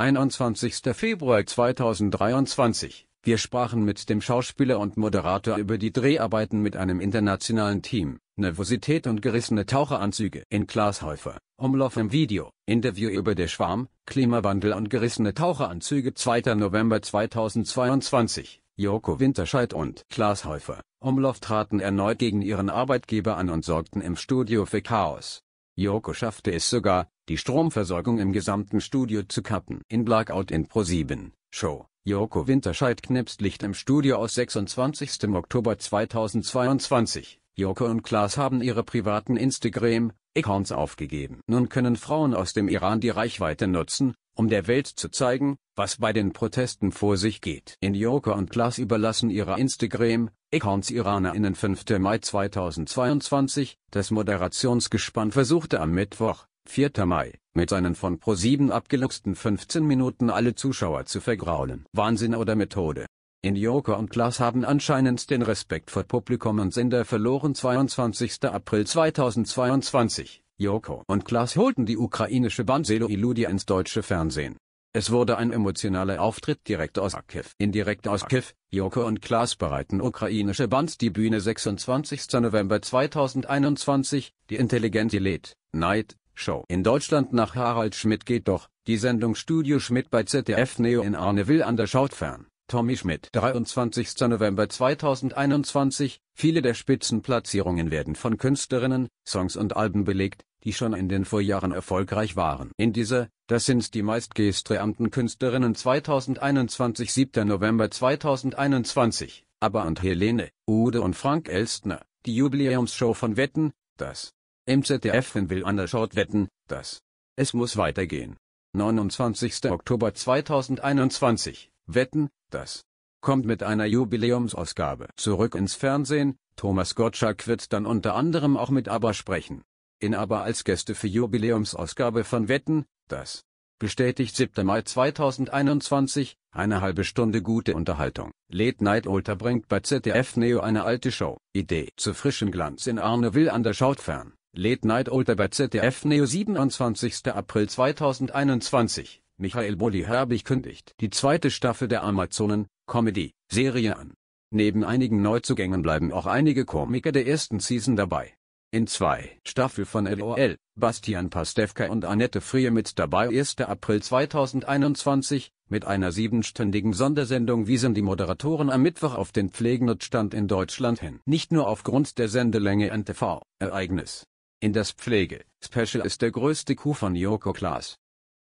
21. Februar 2023. Wir sprachen mit dem Schauspieler und Moderator über die Dreharbeiten mit einem internationalen Team, Nervosität und gerissene Taucheranzüge in Glashäufer, Umlauf im Video, Interview über der Schwarm, Klimawandel und gerissene Taucheranzüge 2. November 2022. Joko Winterscheid und Klaas Häufer, Umlauf traten erneut gegen ihren Arbeitgeber an und sorgten im Studio für Chaos. Joko schaffte es sogar, die Stromversorgung im gesamten Studio zu kappen. In Blackout in Pro7 Show Joko Winterscheid knipst Licht im Studio aus 26. Oktober 2022. Joko und Klaas haben ihre privaten Instagram-Accounts aufgegeben. Nun können Frauen aus dem Iran die Reichweite nutzen, um der Welt zu zeigen, was bei den Protesten vor sich geht. Inyoka und Klaas überlassen ihre Instagram-Accounts IranerInnen 5. Mai 2022. Das Moderationsgespann versuchte am Mittwoch, 4. Mai, mit seinen von ProSieben abgeluchsten 15 Minuten alle Zuschauer zu vergraulen. Wahnsinn oder Methode? Inyoka und Klaas haben anscheinend den Respekt vor Publikum und Sender verloren. 22. April 2022 Joko und Klaas holten die ukrainische Band Selo Iludia ins deutsche Fernsehen. Es wurde ein emotionaler Auftritt direkt aus Kiew. Indirekt aus Kiew, Joko und Klaas bereiten ukrainische Bands die Bühne 26. November 2021, die intelligente Late Night Show. In Deutschland nach Harald Schmidt geht doch, die Sendung Studio Schmidt bei ZDF Neo in Arneville an der Schaut fern. Tommy Schmidt. 23. November 2021 Viele der Spitzenplatzierungen werden von Künstlerinnen, Songs und Alben belegt, die schon in den Vorjahren erfolgreich waren. In dieser, das sind die meistgestreamten Künstlerinnen 2021 7. November 2021, aber und Helene, Ude und Frank Elstner, die Jubiläumsshow von Wetten, das MZDF in Will Anna Wetten, das es muss weitergehen. 29. Oktober 2021, Wetten, das kommt mit einer Jubiläumsausgabe zurück ins Fernsehen, Thomas Gottschalk wird dann unter anderem auch mit ABBA sprechen. In ABBA als Gäste für Jubiläumsausgabe von Wetten, das bestätigt 7. Mai 2021, eine halbe Stunde gute Unterhaltung. Late Night Ultra bringt bei ZDF Neo eine alte Show, Idee zu frischem Glanz in Arneville an der Schautfern. Late Night Ultra bei ZDF Neo 27. April 2021 Michael Bulli Herbig kündigt die zweite Staffel der Amazonen-Comedy-Serie an. Neben einigen Neuzugängen bleiben auch einige Komiker der ersten Season dabei. In zwei Staffel von LOL, Bastian Pastewka und Annette Frier mit dabei 1. April 2021, mit einer siebenstündigen Sondersendung wiesen die Moderatoren am Mittwoch auf den Pflegenotstand in Deutschland hin. Nicht nur aufgrund der Sendelänge NTV-Ereignis. In das Pflege-Special ist der größte Coup von Joko Klaas